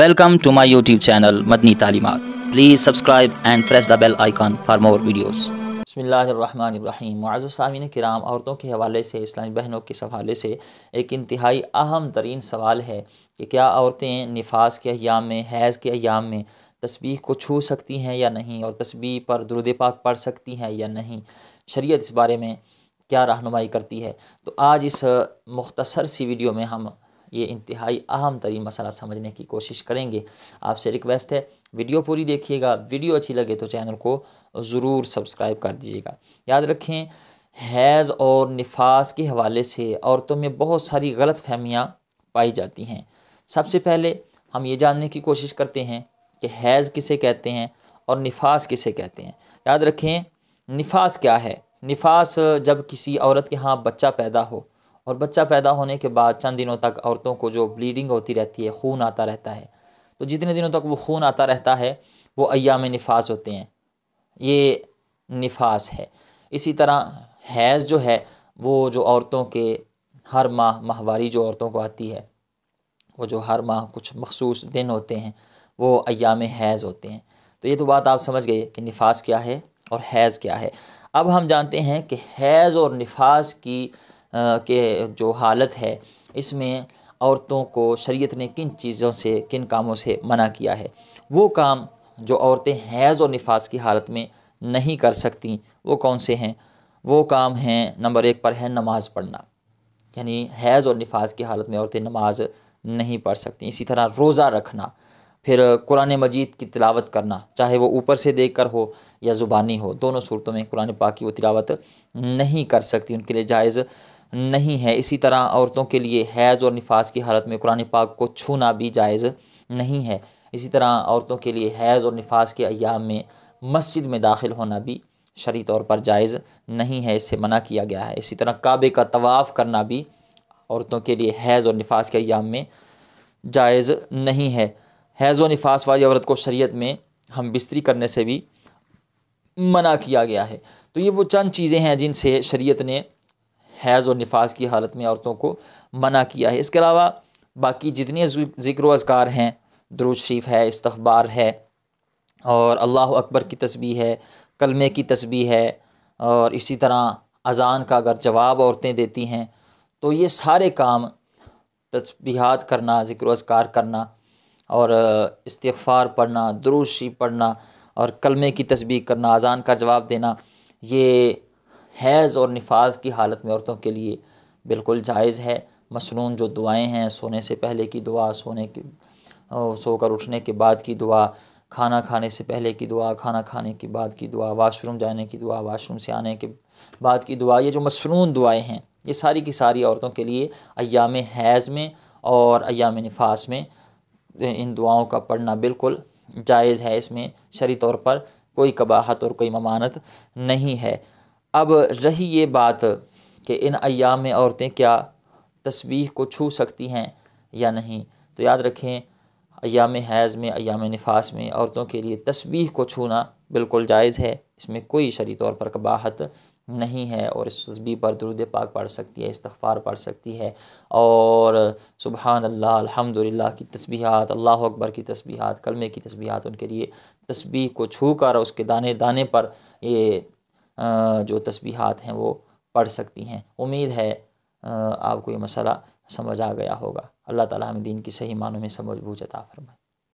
welcome to my YouTube channel Madni Taleemat please subscribe and press the bell icon for more videos बसमीम कराम औरतों के हवाले से इस्लामी बहनों के हवाले से एक इंतहाई अहम तरीन सवाल है कि क्या औरतें नफाज के अयाम में हैज़ के अयाम में तस्वीर को छू सकती हैं या नहीं और तस्वीर पर दुरुद पाक पढ़ सकती हैं या नहीं शरीयत इस बारे में क्या रहनुमाई करती है तो आज इस मुख्तसर सी वीडियो में हम ये इंतहाई अहम तरीन मसला समझने की कोशिश करेंगे आपसे रिक्वेस्ट है वीडियो पूरी देखिएगा वीडियो अच्छी लगे तो चैनल को ज़रूर सब्सक्राइब कर दीजिएगा याद रखें हैज़ और नफास के हवाले से औरतों में बहुत सारी गलत फहमियाँ पाई जाती हैं सबसे पहले हम ये जानने की कोशिश करते हैं कि हैज़ किसे कहते हैं और नफास किसे कहते हैं याद रखें नफास क्या है नफास जब किसी औरत के यहाँ बच्चा पैदा हो और बच्चा पैदा होने के बाद चंद दिनों तक औरतों को जो ब्लीडिंग होती रहती है खून आता रहता है तो जितने दिनों तक वो खून आता रहता है वो अयाम नफास होते हैं ये नफास है इसी तरह हैज़ जो है वो जो औरतों के हर माह माहवारी जो औरतों को आती है वो जो हर माह कुछ मखसूस दिन होते हैं वो अयाम हैज़ होते हैं तो ये तो बात आप समझ गए कि नफास क्या है और हैज़ क्या है अब हम जानते हैं कि हैज़ और नफास की के जो हालत है इसमें औरतों को शरीयत ने किन चीज़ों से किन कामों से मना किया है वो काम जो औरतें हैज़ और निफास की हालत में नहीं कर सकती वो कौन से हैं वो काम हैं नंबर एक पर है नमाज़ पढ़ना यानी हैज़ और निफास की हालत में औरतें नमाज नहीं पढ़ सकती इसी तरह रोज़ा रखना फिर कुरान मजीद की तिलावत करना चाहे वो ऊपर से देख कर हो या ज़ुबानी हो दोनों सूरतों में कुरान पाक की वो तिलावत नहीं कर सकती उनके लिए जायज़ नहीं है इसी तरह औरतों के लिए हैज़ और निफास की हालत में कुरान पाक को छूना भी जायज़ नहीं है इसी तरह औरतों के लिए हैज़ और निफास के अयाम में मस्जिद में दाखिल होना भी शरी तौर पर जायज़ नहीं है इससे मना किया गया है इसी तरह काबे का तवाफ़ करना भी औरतों के लिए हैज़ और निफास के अयाम में जायज़ नहीं है हैज़ व निफास वाली औरत को शरीयत में हम बिस्तरी करने से भी मना किया गया है तो ये वो चंद चीज़ें हैं जिनसे शरीयत ने हैज़ और नफाज की हालत में औरतों को मना किया है इसके अलावा बाकी जितने ज़िक्र अजगार हैं दरुज शरीफ है इस्तबार है और अल्लाह अकबर की तस्वीर है कलमे की तस्वीर है और इसी तरह अजान का अगर जवाब औरतें देती हैं तो ये सारे काम तस्बीहात करना ज़िक्र अजगार करना और इस्तफ़ार पढ़ना शरीफ पढ़ना और कलमे की तस्वीर करना अजान का जवाब देना ये हैज़ और नफाज की हालत में औरतों के लिए बिल्कुल जायज़ है मसनून जो दुआएं हैं सोने से पहले की दुआ सोने के सोकर उठने के बाद की दुआ खाना खाने से पहले की दुआ खाना खाने के बाद की दुआ वाशरूम जाने की दुआ वाशरूम से आने के बाद की दुआ ये जो मसनून दुआएं हैं ये सारी की सारी औरतों के लिए अयाम हैज़ में और अयाम नफास में इन दुआओं का पढ़ना बिल्कुल जायज़ है इसमें शरी तौर पर कोई कबाहत और कोई ममानत नहीं है अब रही ये बात कि इन अयाम में औरतें क्या तस्बीह को छू सकती हैं या नहीं तो याद रखें अयाम हैज़ में अयाम नफास में औरतों के लिए तस्बीह को छूना बिल्कुल जायज़ है इसमें कोई शरी तौर पर कबाहत नहीं है और इस तस्बी पर दुरुद पाक पढ़ सकती है इस्तफ़ार पढ़ सकती है और सुबहान अल्लाह अल्हम्दुलिल्लाह की तस्बीहात अल्लाह अकबर की तस्बीहात कलमे की तस्बीहात उनके लिए तस्बी को छू कर उसके दाने दाने पर ये जो तस्बीहात हैं वो पढ़ सकती हैं उम्मीद है आपको ये मसला समझ आ गया होगा अल्लाह ताला हमें दीन की सही मानों में समझ बूझ अता फरमाए